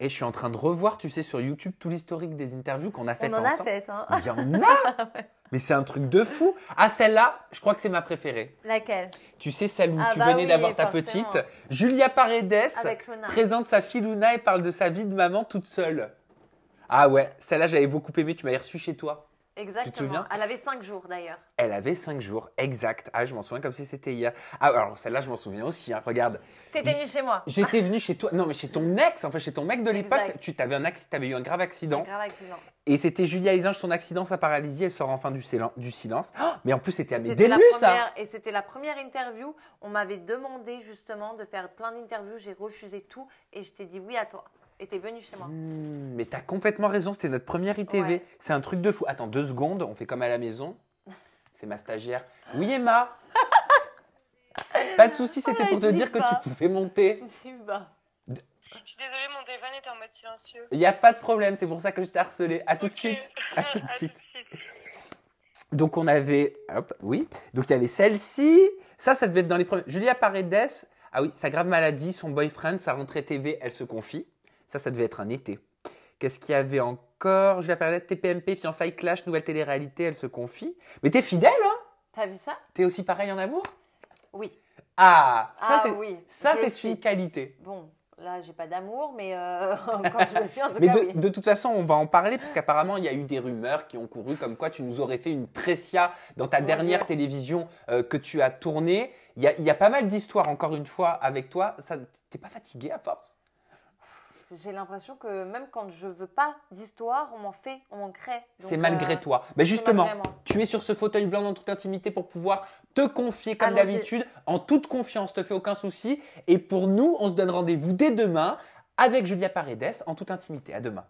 Et je suis en train de revoir, tu sais, sur YouTube tout l'historique des interviews qu'on a faites ensemble. On en a fait, hein. Il y en a Mais c'est un truc de fou. Ah, celle-là, je crois que c'est ma préférée. Laquelle Tu sais, celle où ah tu bah venais d'avoir ta petite. Julia Paredes présente sa fille Luna et parle de sa vie de maman toute seule. Ah ouais, celle-là, j'avais beaucoup aimé. Tu m'avais reçu chez toi. Exactement. Elle avait 5 jours d'ailleurs. Elle avait 5 jours, exact. Ah, je m'en souviens comme si c'était hier. Ah, alors celle-là, je m'en souviens aussi. Hein, regarde. T'étais venu chez moi. J'étais venu chez toi. Non, mais chez ton ex, enfin chez ton mec de l'époque. Tu t'avais un avais eu un grave accident. Un grave accident. Et c'était Julia Isinge, son accident, sa paralysie, elle sort enfin du, du silence. Oh, mais en plus, c'était à mes débuts, ça. Et c'était la première interview. On m'avait demandé justement de faire plein d'interviews. J'ai refusé tout et je t'ai dit oui à toi et t'es venu chez moi. Hmm, mais t'as complètement raison, c'était notre première ITV. C'est un truc de fou. Attends, deux secondes, on fait comme à la maison. C'est ma stagiaire. Oui, Emma Pas de souci, c'était pour te dire que tu pouvais monter. Je suis désolée, mon téléphone était en mode silencieux. Il n'y a pas de problème, c'est pour ça que je t'ai harcelé. À tout de suite. À tout de suite. Donc on avait, hop, oui. Donc il y avait celle-ci. Ça, ça devait être dans les premiers. Julia Paredes. Ah oui, sa grave maladie, son boyfriend, sa rentrée TV, elle se confie. Ça, ça devait être un été. Qu'est-ce qu'il y avait encore Je vais la perdre. TPMP, fiançailles, clash, nouvelle télé-réalité, elle se confie. Mais t'es fidèle, hein T'as vu ça T'es aussi pareil en amour Oui. Ah, ça ah c'est oui. ça c'est une qualité. Bon, là j'ai pas d'amour, mais quand euh, je me suis en tout mais de, toute façon, on va en parler parce qu'apparemment il y a eu des rumeurs qui ont couru comme quoi tu nous aurais fait une tressia dans ta dernière télévision euh, que tu as tournée. Il y a, pas mal d'histoires encore une fois avec toi. Ça, t'es pas fatigué à force j'ai l'impression que même quand je veux pas d'histoire, on m'en fait, on m'en crée. C'est malgré euh, toi. Mais justement, tu es sur ce fauteuil blanc dans toute intimité pour pouvoir te confier comme d'habitude, en toute confiance, te fais aucun souci. Et pour nous, on se donne rendez-vous dès demain avec Julia Paredes en toute intimité. À demain.